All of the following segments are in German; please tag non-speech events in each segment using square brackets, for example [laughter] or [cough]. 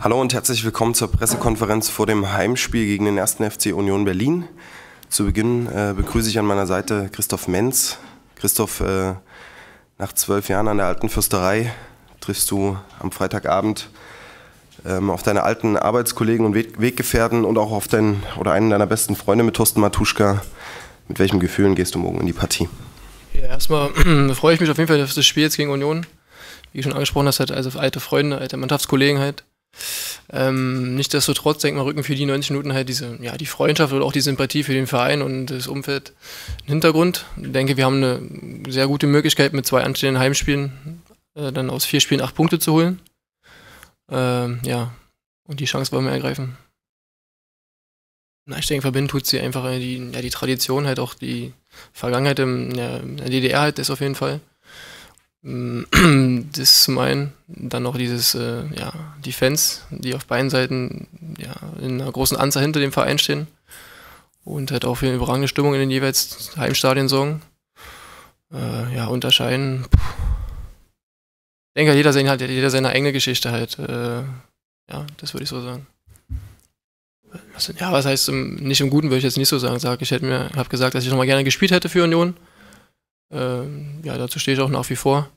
Hallo und herzlich willkommen zur Pressekonferenz vor dem Heimspiel gegen den 1. FC Union Berlin. Zu Beginn äh, begrüße ich an meiner Seite Christoph Menz. Christoph, äh, nach zwölf Jahren an der Alten Fürsterei triffst du am Freitagabend ähm, auf deine alten Arbeitskollegen und Weg Weggefährten und auch auf deinen oder einen deiner besten Freunde mit Thorsten Matuschka. Mit welchen Gefühlen gehst du morgen in die Partie? Ja, erstmal [clears throat] freue ich mich auf jeden Fall auf das Spiel jetzt gegen Union. Wie schon angesprochen hast, halt also alte Freunde, alte Mannschaftskollegen halt. Ähm, Nichtsdestotrotz denkt man, rücken für die 90 Minuten halt diese, ja, die Freundschaft oder auch die Sympathie für den Verein und das Umfeld im Hintergrund. Ich denke, wir haben eine sehr gute Möglichkeit, mit zwei anstehenden Heimspielen äh, dann aus vier Spielen acht Punkte zu holen. Ähm, ja, und die Chance wollen wir ergreifen. Na, ich denke, verbinden tut sie einfach äh, die, ja, die Tradition, halt auch die Vergangenheit im, ja, in der DDR halt das auf jeden Fall. Mm, [clears throat] das zum einen, dann noch dieses, äh, ja, die Fans, die auf beiden Seiten ja, in einer großen Anzahl hinter dem Verein stehen und halt auch für eine überragende Stimmung in den jeweils Heimstadien sorgen. Äh, ja, unterscheiden. Puh. Ich denke, jeder, seine, hat jeder seine eigene Geschichte halt. Äh, ja, das würde ich so sagen. Also, ja, was heißt, nicht im Guten würde ich jetzt nicht so sagen. Sag, ich hätte mir, habe gesagt, dass ich nochmal gerne gespielt hätte für Union ähm, ja, dazu stehe ich auch nach wie vor.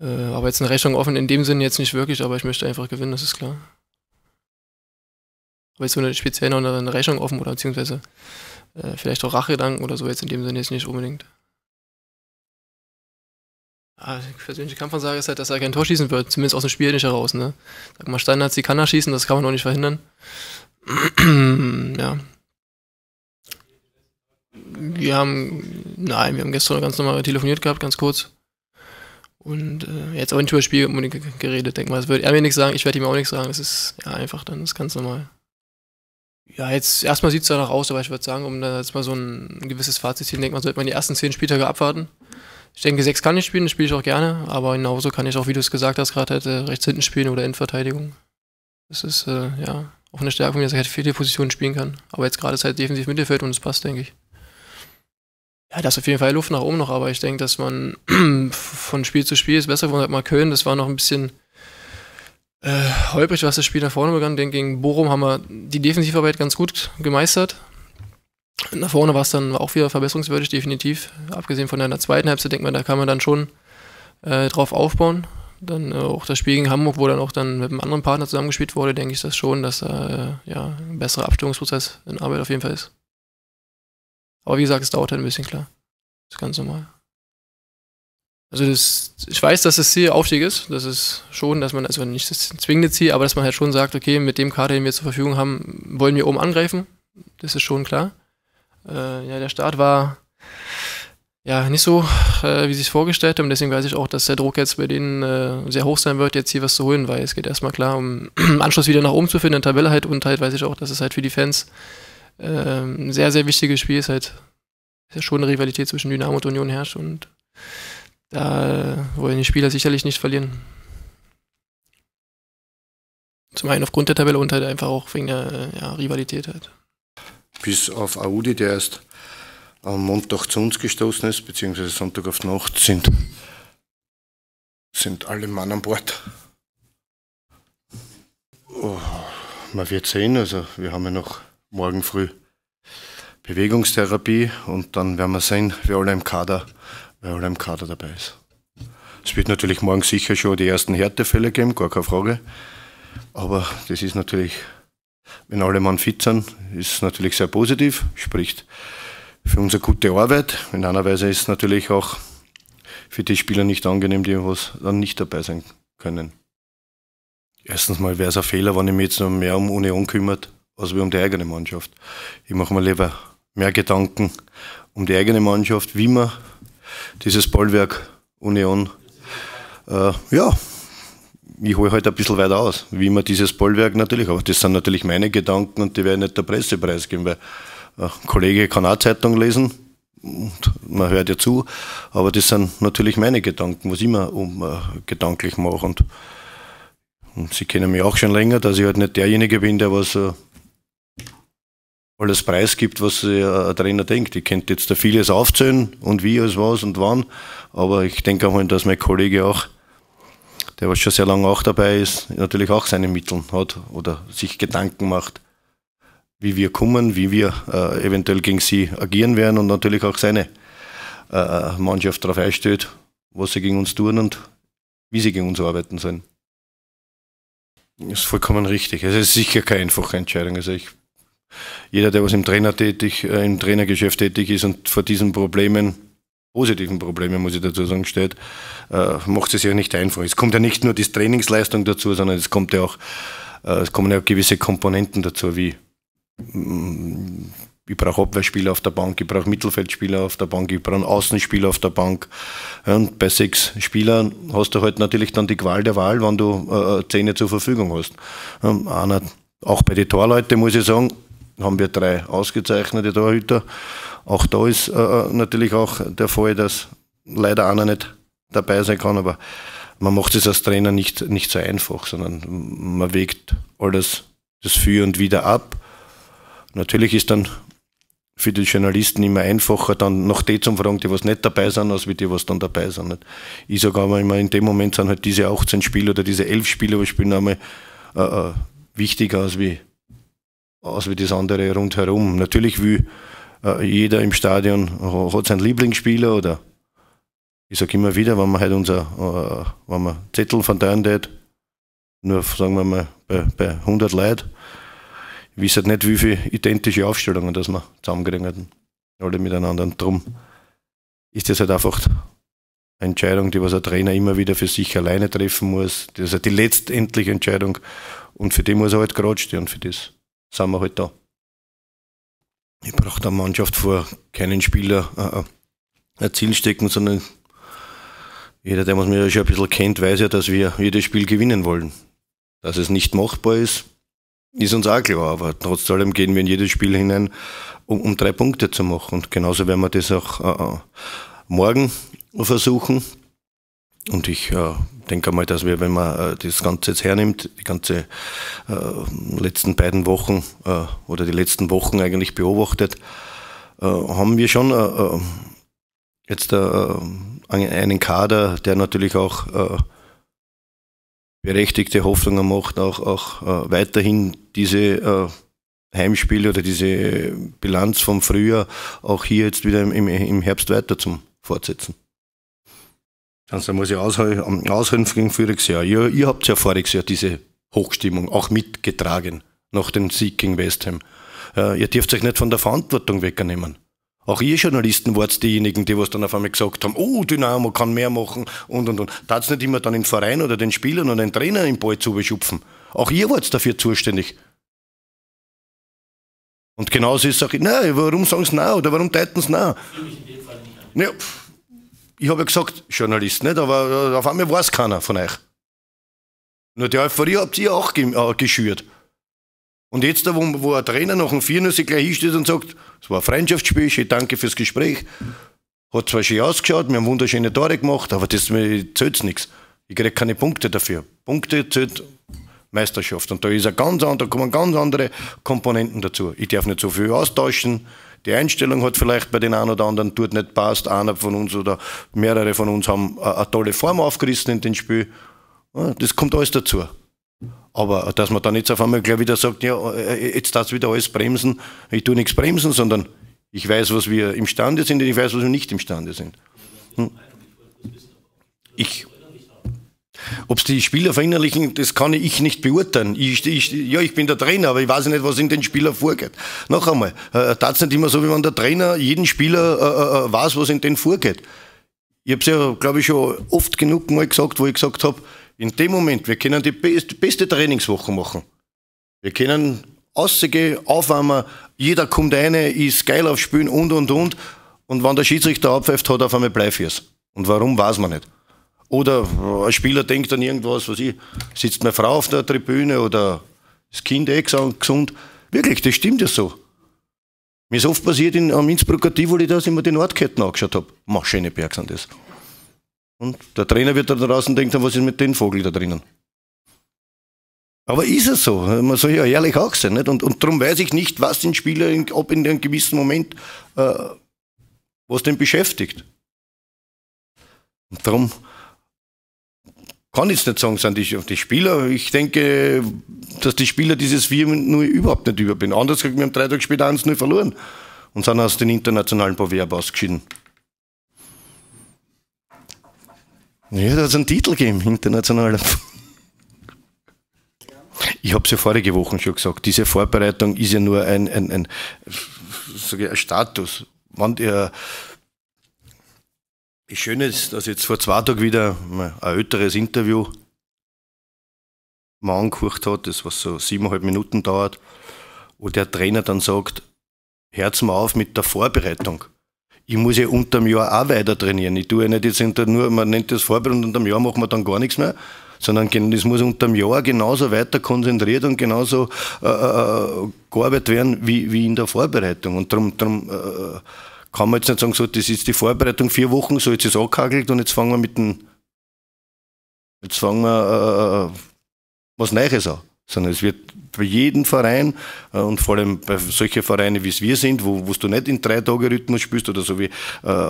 Äh, aber jetzt eine Rechnung offen in dem Sinne jetzt nicht wirklich, aber ich möchte einfach gewinnen, das ist klar. Aber jetzt so eine speziell noch eine Rechnung offen oder beziehungsweise äh, vielleicht auch Rachgedanken oder so jetzt in dem Sinne jetzt nicht unbedingt. Ja, persönliche Kampfansage ist halt, dass er kein Tor schießen wird, zumindest aus dem Spiel nicht heraus. Ne? Sag mal, Standards, die kann er schießen, das kann man auch nicht verhindern. [clears throat] ja. Wir haben Nein, wir haben gestern ganz normal telefoniert gehabt, ganz kurz. Und äh, jetzt auch nicht über das Spiel geredet, denke mal. Das wird er mir nichts sagen, ich werde ihm auch nichts sagen. Es ist ja einfach dann, das ist ganz normal. Ja, jetzt erstmal sieht es danach aus, aber ich würde sagen, um da jetzt mal so ein, ein gewisses Fazit zu ziehen, denkt mal, sollte man die ersten zehn Spieltage abwarten. Ich denke, sechs kann ich spielen, das spiele ich auch gerne, aber genauso kann ich auch, wie du es gesagt hast, gerade halt, äh, rechts hinten spielen oder Endverteidigung. Das ist äh, ja auch eine Stärkung, dass ich halt viele Positionen spielen kann. Aber jetzt gerade ist halt defensiv Mittelfeld und es passt, denke ich. Ja, das ist auf jeden Fall Luft nach oben noch, aber ich denke, dass man [clears throat] von Spiel zu Spiel ist besser geworden. Hat mal Köln, das war noch ein bisschen äh, holprig, was das Spiel nach vorne begann. Den gegen Bochum haben wir die Defensivarbeit ganz gut gemeistert. Nach vorne war es dann auch wieder verbesserungswürdig, definitiv. Abgesehen von der zweiten Halbzeit, denkt man, da kann man dann schon äh, drauf aufbauen. Dann äh, auch das Spiel gegen Hamburg, wo dann auch dann mit einem anderen Partner zusammengespielt wurde, denke ich das schon, dass da äh, ja, ein besserer Abstimmungsprozess in Arbeit auf jeden Fall ist. Aber wie gesagt, es dauert halt ein bisschen klar. Das ist ganz normal. Also das, ich weiß, dass das Ziel Aufstieg ist. Das ist schon, dass man, also nicht das zwingende Ziel, aber dass man halt schon sagt, okay, mit dem Kader, den wir zur Verfügung haben, wollen wir oben angreifen. Das ist schon klar. Äh, ja, der Start war ja nicht so, äh, wie sie es vorgestellt haben. Deswegen weiß ich auch, dass der Druck jetzt bei denen äh, sehr hoch sein wird, jetzt hier was zu holen, weil es geht erstmal klar, um [clears throat] im Anschluss wieder nach oben zu finden in der Tabelle halt und halt weiß ich auch, dass es halt für die Fans ein ähm, sehr, sehr wichtiges Spiel ist halt ist ja schon eine Rivalität zwischen Dynamo und Union herrscht und da wollen die Spieler sicherlich nicht verlieren. Zum einen aufgrund der Tabelle und halt einfach auch wegen der ja, Rivalität halt. Bis auf Audi, der erst am Montag zu uns gestoßen ist, beziehungsweise Sonntag auf Nacht, sind, sind alle Mann an Bord. Oh, man wird sehen, also wir haben ja noch morgen früh Bewegungstherapie und dann werden wir sehen, wer alle im Kader, wer alle im Kader dabei ist. Es wird natürlich morgen sicher schon die ersten Härtefälle geben, gar keine Frage. Aber das ist natürlich, wenn alle Mann fit sind, ist natürlich sehr positiv, spricht für unsere gute Arbeit. In einer Weise ist es natürlich auch für die Spieler nicht angenehm, die irgendwas dann nicht dabei sein können. Erstens mal wäre es ein Fehler, wenn ich mich jetzt noch mehr um Union kümmert, als wie um die eigene Mannschaft. Ich mache mir lieber mehr Gedanken um die eigene Mannschaft, wie man dieses Bollwerk Union, äh, ja, ich hole halt ein bisschen weiter aus, wie man dieses Bollwerk natürlich, aber das sind natürlich meine Gedanken und die werde ich nicht der Presse preisgeben, weil äh, ein Kollege kann auch Zeitung lesen und man hört ja zu, aber das sind natürlich meine Gedanken, was ich mir um, uh, gedanklich mache und, und, Sie kennen mich auch schon länger, dass ich halt nicht derjenige bin, der was... Uh, alles preisgibt, was ein Trainer denkt. Ich könnte jetzt da vieles aufzählen und wie als was und wann, aber ich denke auch, dass mein Kollege auch, der was schon sehr lange auch dabei ist, natürlich auch seine Mittel hat oder sich Gedanken macht, wie wir kommen, wie wir äh, eventuell gegen sie agieren werden und natürlich auch seine äh, äh Mannschaft darauf einstellt, was sie gegen uns tun und wie sie gegen uns arbeiten sollen. Das ist vollkommen richtig. Also es ist sicher keine einfache Entscheidung. Also ich jeder, der was im Trainer tätig, äh, im Trainergeschäft tätig ist und vor diesen Problemen, positiven Problemen, muss ich dazu sagen, steht, äh, macht es ja nicht einfach. Es kommt ja nicht nur die Trainingsleistung dazu, sondern es kommt ja auch, äh, es kommen ja auch gewisse Komponenten dazu, wie mm, ich brauche Abwehrspieler auf der Bank, ich brauche Mittelfeldspieler auf der Bank, ich brauche Außenspieler auf der Bank. und bei sechs Spielern hast du halt natürlich dann die Qual der Wahl, wenn du äh, äh, Zähne zur Verfügung hast. einer, auch bei den Torleuten muss ich sagen, haben wir drei ausgezeichnete Torhüter. Auch da ist äh, äh, natürlich auch der Fall, dass leider einer nicht dabei sein kann, aber man macht es als Trainer nicht, nicht so einfach, sondern man wägt alles das Für und Wider ab. Natürlich ist dann für die Journalisten immer einfacher, dann noch die zu fragen, die was nicht dabei sind, als wie die, was dann dabei sind. Nicht? Ich sage aber immer, in dem Moment sind halt diese 18 Spiele oder diese 11 Spiele, was spielen, einmal äh, äh wichtiger als wie aus wie das andere rundherum. Natürlich will äh, jeder im Stadion hat seinen Lieblingsspieler oder ich sage immer wieder, wenn man halt unser, äh, wenn man Zettel von verteilen tät, nur sagen wir mal bei, bei 100 Leuten, ich weiß halt nicht, wie viele identische Aufstellungen dass wir zusammenkriegen hätten. Alle miteinander. darum ist das halt einfach eine Entscheidung, die was ein Trainer immer wieder für sich alleine treffen muss. Das ist halt die letztendliche Entscheidung. Und für die muss er halt gerade stehen, für das sind wir halt da. Ich brauche der Mannschaft vor keinen Spieler äh, ein äh, Ziel stecken, sondern jeder, der uns mir schon ein bisschen kennt, weiß ja, dass wir jedes Spiel gewinnen wollen. Dass es nicht machbar ist, ist uns auch klar, aber trotz allem gehen wir in jedes Spiel hinein, um, um drei Punkte zu machen. Und genauso werden wir das auch äh, äh morgen versuchen. Und ich äh, denke mal, dass wir, wenn man äh, das Ganze jetzt hernimmt, die ganze äh, letzten beiden Wochen äh, oder die letzten Wochen eigentlich beobachtet, äh, haben wir schon äh, jetzt einen Kader, der natürlich auch berechtigte Hoffnungen macht, auch, auch weiterhin diese Heimspiele oder diese Bilanz vom Frühjahr auch hier jetzt wieder im, im Herbst weiter zum Fortsetzen. Also muss ich aushänfen voriges Jahr. Ihr, ihr habt ja voriges Jahr diese Hochstimmung auch mitgetragen nach dem Sieg gegen West Ham. Äh, ihr dürft euch nicht von der Verantwortung wegnehmen. Auch ihr Journalisten wart diejenigen, die was dann auf einmal gesagt haben, oh, Dynamo kann mehr machen und und und. Da hat es nicht immer dann den Verein oder den Spielern oder den Trainer im Ball zu beschupfen. Auch ihr wart dafür zuständig. Und genauso ist es auch, nein, warum sagen sie nein oder warum täten sie nein? Ja, pff ich habe ja gesagt, Journalist, nicht? aber äh, auf einmal weiß keiner von euch. Nur die Euphorie habt ihr auch ge äh, geschürt. Und jetzt, wo, wo ein Trainer nach dem 4 sich gleich hinsteht und sagt, es war ein Freundschaftsspiel, schön, danke fürs Gespräch. Hat zwar schön ausgeschaut, wir haben wunderschöne Tore gemacht, aber das zählt nichts. Ich kriege keine Punkte dafür. Punkte zählt Meisterschaft. Und da, ist ein ganz, da kommen ganz andere Komponenten dazu. Ich darf nicht so viel austauschen die Einstellung hat vielleicht bei den einen oder anderen dort nicht passt. Einer von uns oder mehrere von uns haben eine tolle Form aufgerissen in dem Spiel. Das kommt alles dazu. Aber dass man dann jetzt auf einmal gleich wieder sagt, ja, äh, jetzt darfst du wieder alles bremsen. Ich tue nichts bremsen, sondern ich weiß, was wir imstande sind und ich weiß, was wir nicht imstande sind. Hm? Ich ob es die Spieler verinnerlichen, das kann ich nicht beurteilen. Ich, ich, ja, ich bin der Trainer, aber ich weiß nicht, was in den Spielern vorgeht. Noch einmal, äh, das nicht immer so, wie wenn der Trainer jeden Spieler äh, äh, äh weiß, was in den vorgeht. Ich habe es ja, glaube ich, schon oft genug mal gesagt, wo ich gesagt habe, in dem Moment, wir können die beste Trainingswoche machen. Wir können aussehen, aufwärmen, jeder kommt eine, ist geil auf Spielen und und und. Und wenn der Schiedsrichter abpfeift, hat er auf einmal Bleifiers. Und warum, weiß man nicht. Oder ein Spieler denkt an irgendwas, was ich, sitzt meine Frau auf der Tribüne oder das Kind eh gesund. Wirklich, das stimmt ja so. Mir ist oft passiert in, am Innsbrucker Tivoli, dass ich mir die Nordketten angeschaut habe. Mach schöne Berg sind das. Und der Trainer wird da draußen denken, was ist mit dem Vogel da drinnen? Aber ist es so? Man soll ja ehrlich auch sein. Nicht? Und, und darum weiß ich nicht, was den Spieler, in, ob in einem gewissen Moment, äh, was den beschäftigt. Und darum kann jetzt nicht sagen, sind die, die Spieler. Ich denke, dass die Spieler dieses 4-0 überhaupt nicht über bin. Anders gesagt, wir haben drei Tage später 1-0 verloren und sind aus den internationalen Bewerb ausgeschieden. Ja, da hat es einen Titel gegeben, internationaler. Ich habe es ja vorige Woche schon gesagt, diese Vorbereitung ist ja nur ein, ein, ein, ein Status. Wenn ihr das Schöne ist, dass ich jetzt vor zwei Tagen wieder ein älteres Interview mal angehört hat, das was so siebeneinhalb Minuten dauert, wo der Trainer dann sagt, hört mal auf mit der Vorbereitung. Ich muss ja unterm Jahr auch weiter trainieren. Ich tue ja nicht jetzt nur, man nennt das Vorbereitung, unterm Jahr machen wir dann gar nichts mehr, sondern es muss unterm Jahr genauso weiter konzentriert und genauso äh, äh, äh gearbeitet werden wie, wie in der Vorbereitung. Und darum, drum, drum äh, äh kann man jetzt nicht sagen, so, das ist die Vorbereitung, vier Wochen, so jetzt ist es angehagelt und jetzt fangen wir mit dem, jetzt fangen wir äh, äh, äh, was Neues an. Sondern es wird bei jedem Verein äh, und vor allem bei solchen Vereinen, wie es wir sind, wo, wo du nicht in drei Tage Rhythmus spielst oder so wie äh,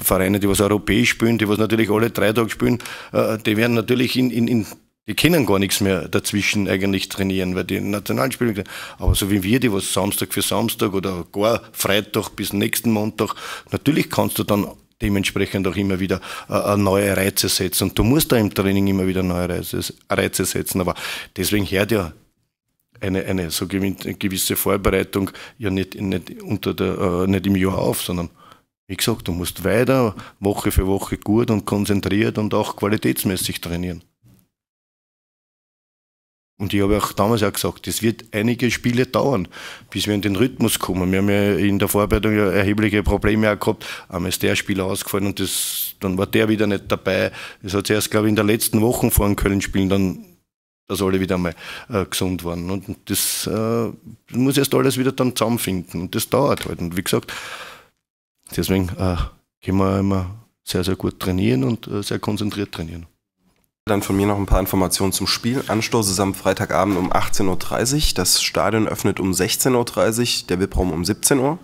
Vereine, die was europäisch spielen, die was natürlich alle drei Tage spielen, äh, die werden natürlich in, in, in die können gar nichts mehr dazwischen eigentlich trainieren, weil die Nationalspieler, aber so wie wir, die was Samstag für Samstag oder gar Freitag bis nächsten Montag, natürlich kannst du dann dementsprechend auch immer wieder äh, äh neue Reize setzen. Und du musst da im Training immer wieder neue Reize, Reize setzen. Aber deswegen hört ja eine, eine so gewisse Vorbereitung ja nicht, nicht, unter der, äh, nicht im Jahr auf, sondern wie gesagt, du musst weiter Woche für Woche gut und konzentriert und auch qualitätsmäßig trainieren. Und ich habe auch damals auch gesagt, es wird einige Spiele dauern, bis wir in den Rhythmus kommen. Wir haben ja in der Vorbereitung ja erhebliche Probleme auch gehabt. Einmal ist der Spieler ausgefallen und das, dann war der wieder nicht dabei. Es hat sich erst, glaube ich, in der letzten Woche vor den Köln-Spielen dann, dass alle wieder einmal äh, gesund waren. Und das äh, muss erst alles wieder dann zusammenfinden. Und das dauert halt. Und wie gesagt, deswegen äh, können wir immer sehr, sehr gut trainieren und äh, sehr konzentriert trainieren. Dann von mir noch ein paar Informationen zum Spiel. Anstoß ist am Freitagabend um 18.30 Uhr. Das Stadion öffnet um 16.30 Uhr, der VIP-Raum um 17 Uhr.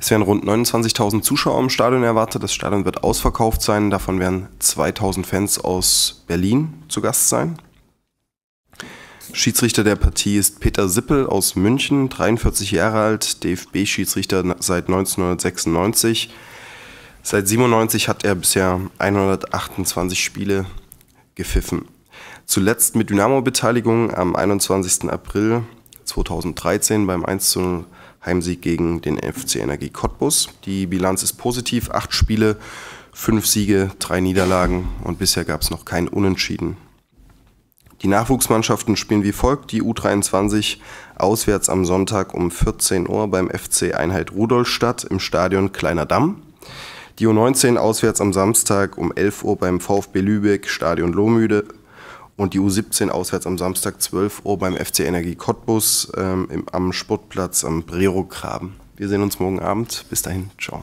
Es werden rund 29.000 Zuschauer im Stadion erwartet. Das Stadion wird ausverkauft sein. Davon werden 2.000 Fans aus Berlin zu Gast sein. Schiedsrichter der Partie ist Peter Sippel aus München, 43 Jahre alt, DFB-Schiedsrichter seit 1996. Seit 1997 hat er bisher 128 Spiele gepfiffen. Zuletzt mit Dynamo-Beteiligung am 21. April 2013 beim 1:0 Heimsieg gegen den FC Energie Cottbus. Die Bilanz ist positiv, acht Spiele, fünf Siege, drei Niederlagen und bisher gab es noch kein Unentschieden. Die Nachwuchsmannschaften spielen wie folgt: die U23 auswärts am Sonntag um 14 Uhr beim FC Einheit Rudolstadt im Stadion Kleiner Damm. Die U19 auswärts am Samstag um 11 Uhr beim VfB Lübeck, Stadion Lohmüde. Und die U17 auswärts am Samstag 12 Uhr beim FC Energie Cottbus ähm, im, am Sportplatz am Brerograben. Wir sehen uns morgen Abend. Bis dahin, ciao.